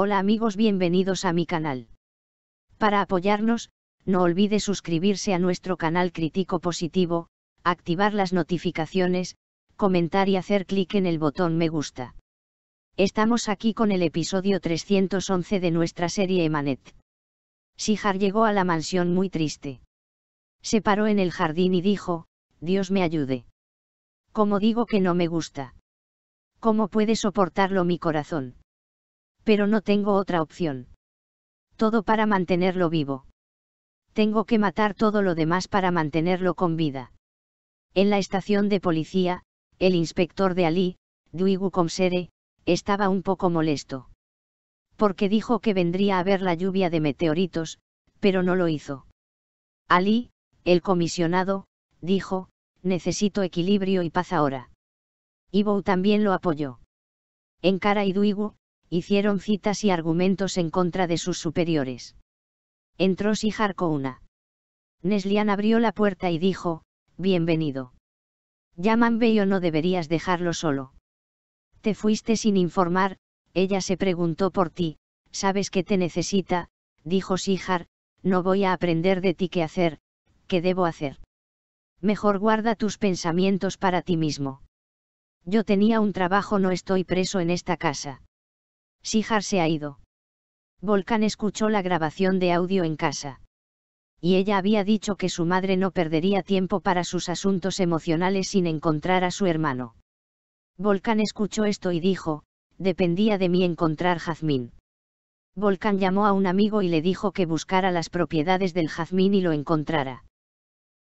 Hola amigos bienvenidos a mi canal. Para apoyarnos, no olvide suscribirse a nuestro canal Crítico Positivo, activar las notificaciones, comentar y hacer clic en el botón me gusta. Estamos aquí con el episodio 311 de nuestra serie Emanet. Sijar llegó a la mansión muy triste. Se paró en el jardín y dijo, Dios me ayude. Como digo que no me gusta. ¿Cómo puede soportarlo mi corazón? pero no tengo otra opción. Todo para mantenerlo vivo. Tengo que matar todo lo demás para mantenerlo con vida. En la estación de policía, el inspector de Ali, Duigu Komsere, estaba un poco molesto. Porque dijo que vendría a ver la lluvia de meteoritos, pero no lo hizo. Ali, el comisionado, dijo, necesito equilibrio y paz ahora. Ibo también lo apoyó. cara y Duigu, hicieron citas y argumentos en contra de sus superiores. Entró una. Neslian abrió la puerta y dijo, bienvenido. Llámame yo no deberías dejarlo solo. Te fuiste sin informar, ella se preguntó por ti, sabes que te necesita, dijo Sijar, no voy a aprender de ti qué hacer, qué debo hacer. Mejor guarda tus pensamientos para ti mismo. Yo tenía un trabajo, no estoy preso en esta casa. Sihar se ha ido. Volcán escuchó la grabación de audio en casa. Y ella había dicho que su madre no perdería tiempo para sus asuntos emocionales sin encontrar a su hermano. Volcán escuchó esto y dijo, dependía de mí encontrar jazmín. Volcán llamó a un amigo y le dijo que buscara las propiedades del jazmín y lo encontrara.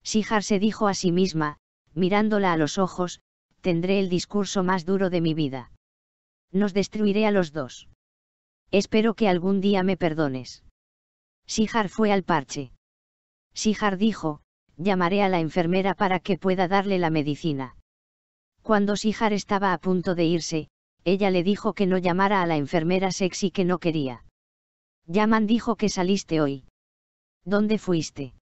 sijar se dijo a sí misma, mirándola a los ojos, tendré el discurso más duro de mi vida. Nos destruiré a los dos. Espero que algún día me perdones. Sijar fue al parche. Sijar dijo, llamaré a la enfermera para que pueda darle la medicina. Cuando Sijar estaba a punto de irse, ella le dijo que no llamara a la enfermera sexy que no quería. Yaman dijo que saliste hoy. ¿Dónde fuiste?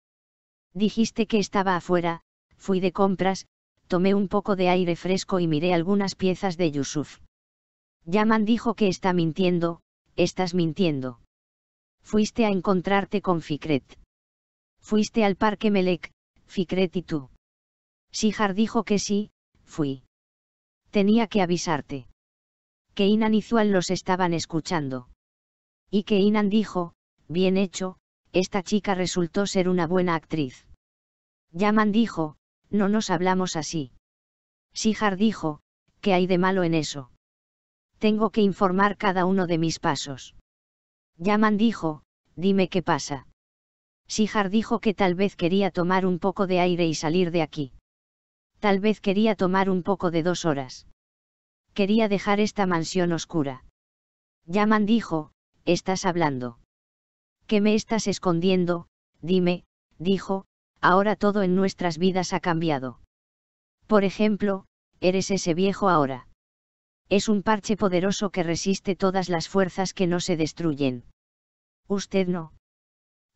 Dijiste que estaba afuera, fui de compras, tomé un poco de aire fresco y miré algunas piezas de Yusuf. Yaman dijo que está mintiendo, estás mintiendo. Fuiste a encontrarte con Fikret. Fuiste al parque Melek, Fikret y tú. Sihar dijo que sí, fui. Tenía que avisarte. Que Inan y Zual los estaban escuchando. Y que Inan dijo, bien hecho, esta chica resultó ser una buena actriz. Yaman dijo, no nos hablamos así. Sihar dijo, ¿qué hay de malo en eso? tengo que informar cada uno de mis pasos. Yaman dijo, dime qué pasa. sijar dijo que tal vez quería tomar un poco de aire y salir de aquí. Tal vez quería tomar un poco de dos horas. Quería dejar esta mansión oscura. Yaman dijo, estás hablando. ¿Qué me estás escondiendo? Dime, dijo, ahora todo en nuestras vidas ha cambiado. Por ejemplo, eres ese viejo ahora. Es un parche poderoso que resiste todas las fuerzas que no se destruyen. Usted no.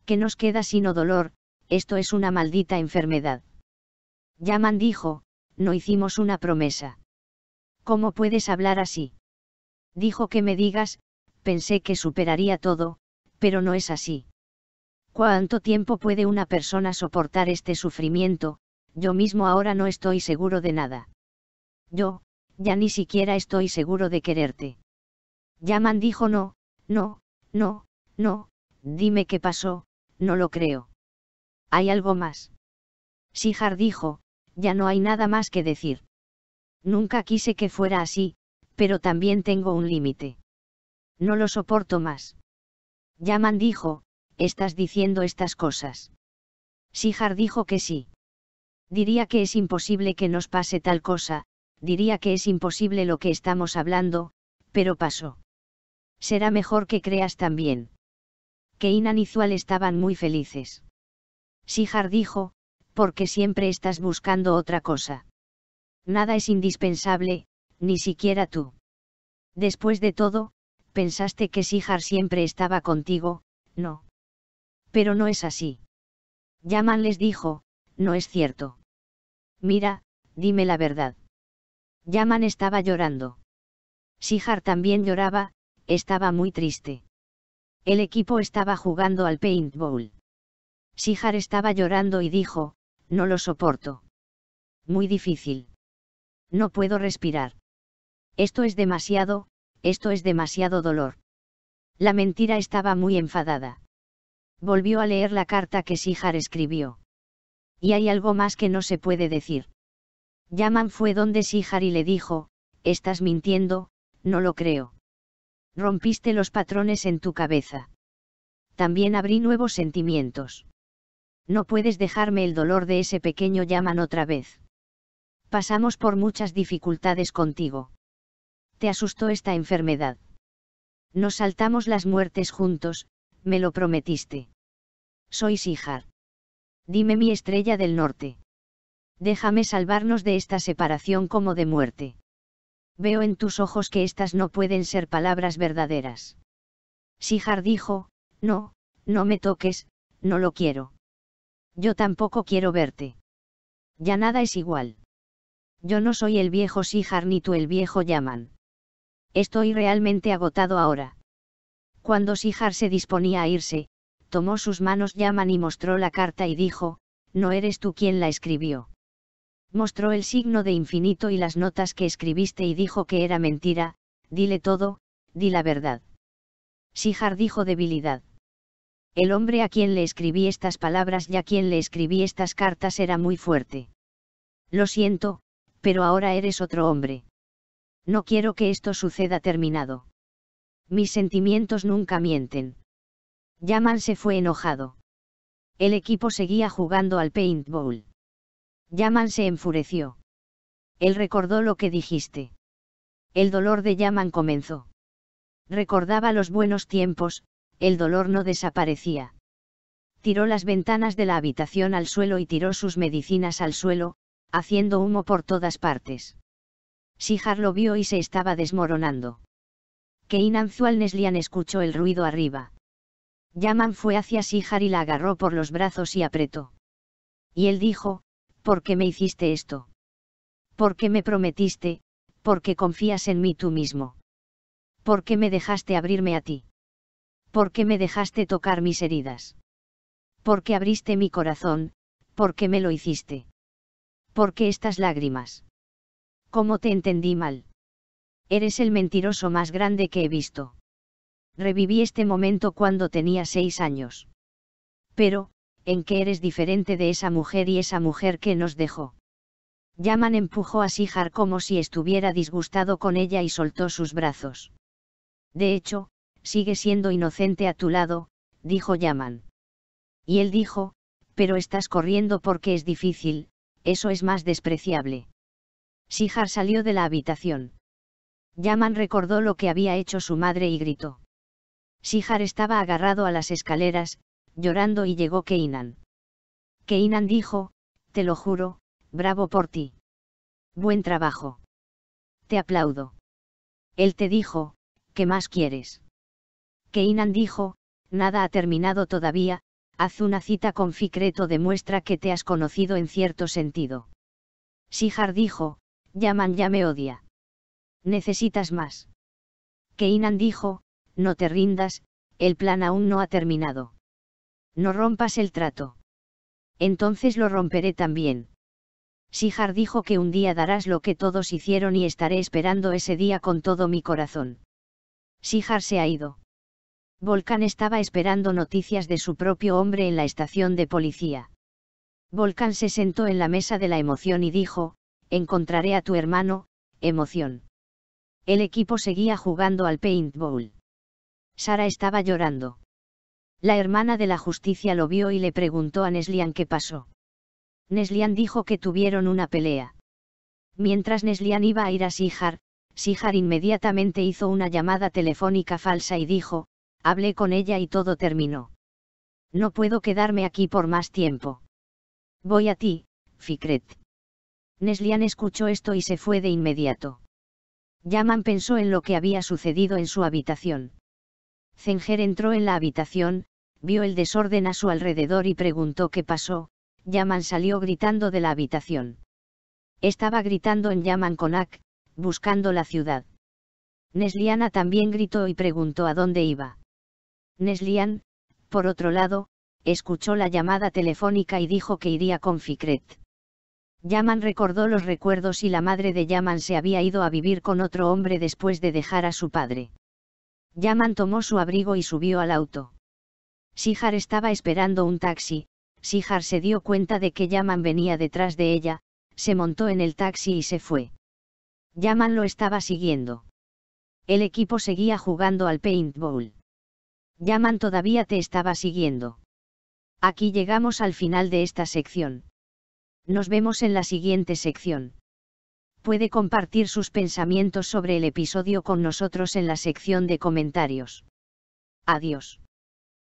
¿Qué nos queda sino dolor, esto es una maldita enfermedad. Yaman dijo, no hicimos una promesa. ¿Cómo puedes hablar así? Dijo que me digas, pensé que superaría todo, pero no es así. ¿Cuánto tiempo puede una persona soportar este sufrimiento? Yo mismo ahora no estoy seguro de nada. Yo, ya ni siquiera estoy seguro de quererte. Yaman dijo no, no, no, no, dime qué pasó, no lo creo. Hay algo más. Sijar dijo, ya no hay nada más que decir. Nunca quise que fuera así, pero también tengo un límite. No lo soporto más. Yaman dijo, estás diciendo estas cosas. Sijar dijo que sí. Diría que es imposible que nos pase tal cosa, diría que es imposible lo que estamos hablando, pero pasó. Será mejor que creas también. Que Inan y Zual estaban muy felices. Sijar dijo, porque siempre estás buscando otra cosa. Nada es indispensable, ni siquiera tú. Después de todo, pensaste que Sijar siempre estaba contigo, no. Pero no es así. Yaman les dijo, no es cierto. Mira, dime la verdad. Yaman estaba llorando. Sihar también lloraba, estaba muy triste. El equipo estaba jugando al paintball. Sihar estaba llorando y dijo, no lo soporto. Muy difícil. No puedo respirar. Esto es demasiado, esto es demasiado dolor. La mentira estaba muy enfadada. Volvió a leer la carta que Sihar escribió. Y hay algo más que no se puede decir. Yaman fue donde síjar y le dijo, estás mintiendo, no lo creo. Rompiste los patrones en tu cabeza. También abrí nuevos sentimientos. No puedes dejarme el dolor de ese pequeño Yaman otra vez. Pasamos por muchas dificultades contigo. Te asustó esta enfermedad. Nos saltamos las muertes juntos, me lo prometiste. Soy Sihar. Dime mi estrella del norte déjame salvarnos de esta separación como de muerte. Veo en tus ojos que estas no pueden ser palabras verdaderas. Sijar dijo, no, no me toques, no lo quiero. Yo tampoco quiero verte. Ya nada es igual. Yo no soy el viejo Sijar ni tú el viejo Yaman. Estoy realmente agotado ahora. Cuando Sijar se disponía a irse, tomó sus manos Yaman y mostró la carta y dijo, no eres tú quien la escribió. Mostró el signo de infinito y las notas que escribiste y dijo que era mentira, dile todo, di la verdad. Sijar dijo debilidad. El hombre a quien le escribí estas palabras y a quien le escribí estas cartas era muy fuerte. Lo siento, pero ahora eres otro hombre. No quiero que esto suceda terminado. Mis sentimientos nunca mienten. Yaman se fue enojado. El equipo seguía jugando al paintball. Yaman se enfureció. Él recordó lo que dijiste. El dolor de Yaman comenzó. Recordaba los buenos tiempos, el dolor no desaparecía. Tiró las ventanas de la habitación al suelo y tiró sus medicinas al suelo, haciendo humo por todas partes. Sijar lo vio y se estaba desmoronando. Keinan Neslian escuchó el ruido arriba. Yaman fue hacia Sijar y la agarró por los brazos y apretó. Y él dijo, ¿por qué me hiciste esto? ¿Por qué me prometiste, por qué confías en mí tú mismo? ¿Por qué me dejaste abrirme a ti? ¿Por qué me dejaste tocar mis heridas? ¿Por qué abriste mi corazón, por qué me lo hiciste? ¿Por qué estas lágrimas? ¿Cómo te entendí mal? Eres el mentiroso más grande que he visto. Reviví este momento cuando tenía seis años. Pero, en que eres diferente de esa mujer y esa mujer que nos dejó. Yaman empujó a Sijar como si estuviera disgustado con ella y soltó sus brazos. De hecho, sigue siendo inocente a tu lado, dijo Yaman. Y él dijo, pero estás corriendo porque es difícil, eso es más despreciable. Sijar salió de la habitación. Yaman recordó lo que había hecho su madre y gritó. Sijar estaba agarrado a las escaleras, llorando y llegó Keinan. Keinan dijo, te lo juro, bravo por ti. Buen trabajo. Te aplaudo. Él te dijo, ¿qué más quieres? Keinan dijo, nada ha terminado todavía, haz una cita con Ficreto demuestra que te has conocido en cierto sentido. Sijar dijo, Yaman ya me odia. Necesitas más. Keinan dijo, no te rindas, el plan aún no ha terminado. No rompas el trato. Entonces lo romperé también. Sijar dijo que un día darás lo que todos hicieron y estaré esperando ese día con todo mi corazón. Sijar se ha ido. Volcán estaba esperando noticias de su propio hombre en la estación de policía. Volcán se sentó en la mesa de la emoción y dijo, encontraré a tu hermano, emoción. El equipo seguía jugando al paintball. Sara estaba llorando. La hermana de la justicia lo vio y le preguntó a Neslian qué pasó. Neslian dijo que tuvieron una pelea. Mientras Neslian iba a ir a Sijar, Sijar inmediatamente hizo una llamada telefónica falsa y dijo, hablé con ella y todo terminó. No puedo quedarme aquí por más tiempo. Voy a ti, Fikret. Neslian escuchó esto y se fue de inmediato. Yaman pensó en lo que había sucedido en su habitación. Zenger entró en la habitación, vio el desorden a su alrededor y preguntó qué pasó, Yaman salió gritando de la habitación. Estaba gritando en Yaman Konak, buscando la ciudad. Nesliana también gritó y preguntó a dónde iba. Neslian, por otro lado, escuchó la llamada telefónica y dijo que iría con Fikret. Yaman recordó los recuerdos y la madre de Yaman se había ido a vivir con otro hombre después de dejar a su padre. Yaman tomó su abrigo y subió al auto. Sihar estaba esperando un taxi, Sihar se dio cuenta de que Yaman venía detrás de ella, se montó en el taxi y se fue. Yaman lo estaba siguiendo. El equipo seguía jugando al paintball. Yaman todavía te estaba siguiendo. Aquí llegamos al final de esta sección. Nos vemos en la siguiente sección puede compartir sus pensamientos sobre el episodio con nosotros en la sección de comentarios. Adiós.